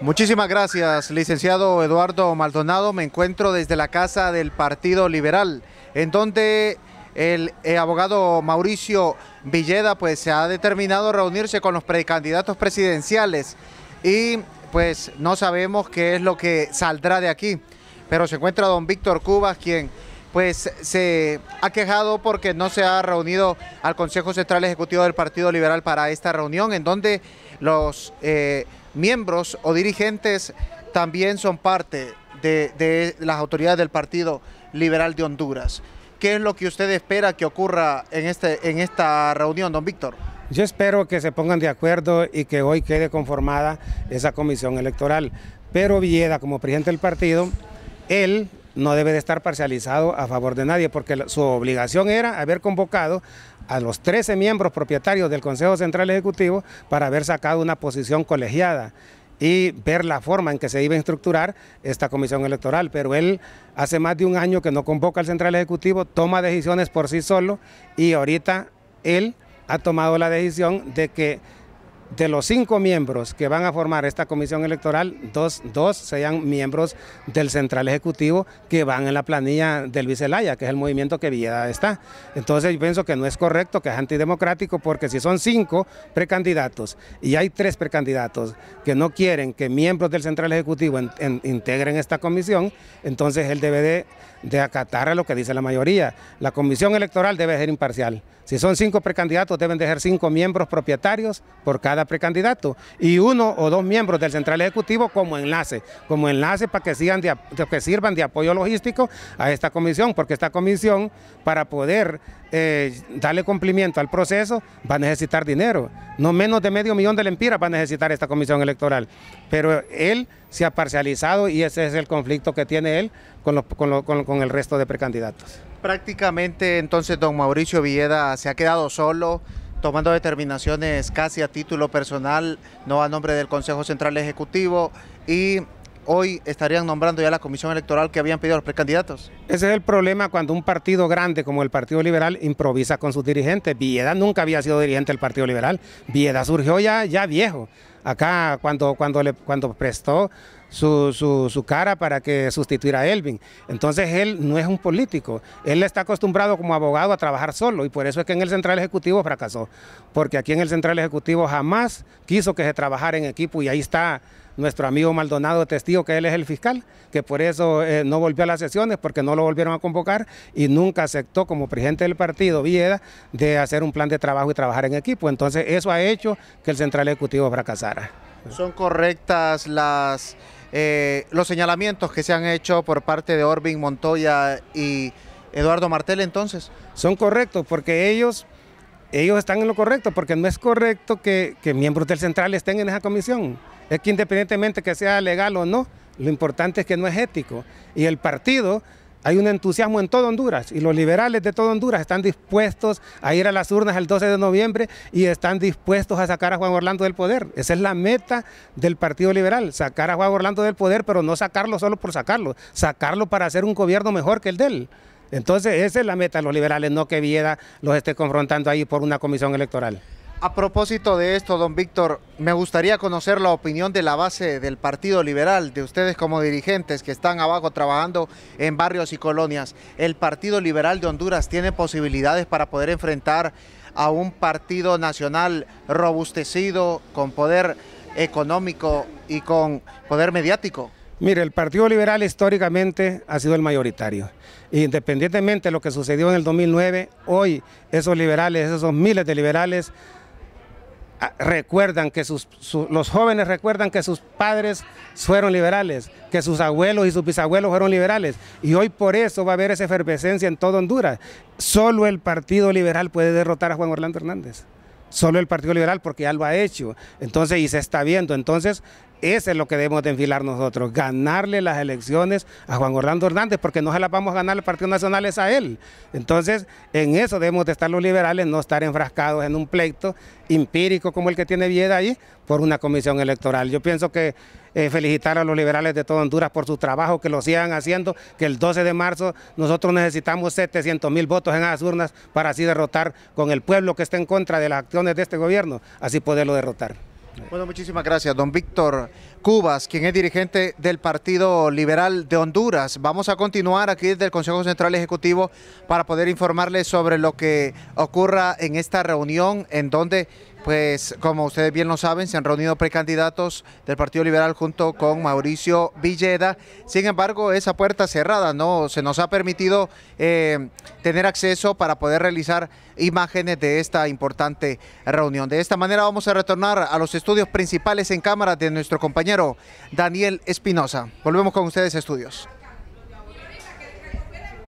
Muchísimas gracias, licenciado Eduardo Maldonado. Me encuentro desde la casa del Partido Liberal, en donde el eh, abogado Mauricio Villeda pues se ha determinado reunirse con los precandidatos presidenciales y pues no sabemos qué es lo que saldrá de aquí, pero se encuentra don Víctor Cubas quien pues se ha quejado porque no se ha reunido al Consejo Central Ejecutivo del Partido Liberal para esta reunión, en donde los eh, miembros o dirigentes también son parte de, las autoridades del Partido Liberal de Honduras. ¿Qué es lo que usted espera que ocurra en, este, en esta reunión, don Víctor? Yo espero que se pongan de acuerdo y que hoy quede conformada esa comisión electoral. Pero Villeda, como presidente del partido, él no debe de estar parcializado a favor de nadie, porque su obligación era haber convocado a los 13 miembros propietarios del Consejo Central Ejecutivo para haber sacado una posición colegiada y ver la forma en que se iba a estructurar esta comisión electoral. Pero él hace más de un año que no convoca al Central Ejecutivo, toma decisiones por sí solo y ahorita él ha tomado la decisión de que de los cinco miembros que van a formar esta comisión electoral, dos, sean miembros del Central Ejecutivo que van en la planilla del Vicelaya, que es el movimiento que Villeda está. Entonces yo pienso que no es correcto, que es antidemocrático, porque si son cinco precandidatos y hay tres precandidatos que no quieren que miembros del Central Ejecutivo integren esta comisión, entonces él debe de, acatar a lo que dice la mayoría. La comisión electoral debe ser imparcial. Si son cinco precandidatos, deben de ser cinco miembros propietarios por cada precandidato y uno o dos miembros del Central Ejecutivo como enlace, como enlace para que, sigan de, que sirvan de apoyo logístico a esta comisión, porque esta comisión para poder eh, darle cumplimiento al proceso va a necesitar dinero, no menos de medio millón de lempiras va a necesitar esta comisión electoral, pero él se ha parcializado y ese es el conflicto que tiene él con, con, con el resto de precandidatos. Prácticamente entonces don Mauricio Villeda se ha quedado solo tomando determinaciones casi a título personal, no a nombre del Consejo Central Ejecutivo y hoy estarían nombrando ya la comisión electoral que habían pedido los precandidatos. Ese es el problema cuando un partido grande como el Partido Liberal improvisa con sus dirigentes. Vieda nunca había sido dirigente del Partido Liberal. Vieda surgió ya, ya viejo. Acá cuando, cuando, cuando prestó su, su, cara para que sustituir a Elvin. Entonces él no es un político, él está acostumbrado como abogado a trabajar solo y por eso es que en el Central Ejecutivo fracasó, porque aquí en el Central Ejecutivo jamás quiso que se trabajara en equipo y ahí está nuestro amigo Maldonado testigo que él es el fiscal, que por eso eh, no volvió a las sesiones porque no lo volvieron a convocar y nunca aceptó como presidente del partido Vieda de hacer un plan de trabajo y trabajar en equipo. Entonces eso ha hecho que el Central Ejecutivo fracasara. ¿Son correctas las, eh, los señalamientos que se han hecho por parte de Orbin Montoya y Eduardo Martel entonces? Son correctos porque ellos ellos están en lo correcto, porque no es correcto que, miembros del central estén en esa comisión. Es que independientemente que sea legal o no, lo importante es que no es ético. Y el partido hay un entusiasmo en todo Honduras y los liberales de todo Honduras están dispuestos a ir a las urnas el 12 de noviembre y están dispuestos a sacar a Juan Orlando del poder. Esa es la meta del Partido Liberal, sacar a Juan Orlando del poder, pero no sacarlo solo por sacarlo, sacarlo para hacer un gobierno mejor que el de él. Entonces, esa es la meta de los liberales, no que Viera los esté confrontando ahí por una comisión electoral. A propósito de esto, don Víctor, me gustaría conocer la opinión de la base del Partido Liberal, de ustedes como dirigentes que están abajo trabajando en barrios y colonias. ¿El Partido Liberal de Honduras tiene posibilidades para poder enfrentar a un partido nacional robustecido, con poder económico y con poder mediático? Mire, el Partido Liberal históricamente ha sido el mayoritario. Independientemente de lo que sucedió en el 2009, hoy esos liberales, esos miles de liberales, ah, recuerdan que sus, los jóvenes recuerdan que sus padres fueron liberales, que sus abuelos y sus bisabuelos fueron liberales. Y hoy por eso va a haber esa efervescencia en toda Honduras. Solo el Partido Liberal puede derrotar a Juan Orlando Hernández solo el Partido Liberal, porque ya lo ha hecho, entonces, y se está viendo. Entonces, ese es lo que debemos de enfilar nosotros, ganarle las elecciones a Juan Orlando Hernández, porque no se las vamos a ganar el Partido Nacional es a él. Entonces, en eso debemos de estar los liberales, no estar enfrascados en un pleito empírico como el que tiene Vieda ahí por una comisión electoral. Yo pienso que eh, felicitar a los liberales de toda Honduras por su trabajo, que lo sigan haciendo, que el 12 de marzo nosotros necesitamos 700 mil votos en las urnas para así derrotar con el pueblo que está en contra de las acciones de este gobierno, así poderlo derrotar. Bueno, muchísimas gracias, don Víctor Cubas, quien es dirigente del Partido Liberal de Honduras. Vamos a continuar aquí desde el Consejo Central Ejecutivo para poder informarles sobre lo que ocurra en esta reunión en donde pues como ustedes bien lo saben, se han reunido precandidatos del Partido Liberal junto con Mauricio Villeda. Sin embargo, esa puerta cerrada, ¿no? Se nos ha permitido eh, tener acceso para poder realizar imágenes de esta importante reunión. De esta manera vamos a retornar a los estudios principales en cámara de nuestro compañero Daniel Espinosa. Volvemos con ustedes estudios.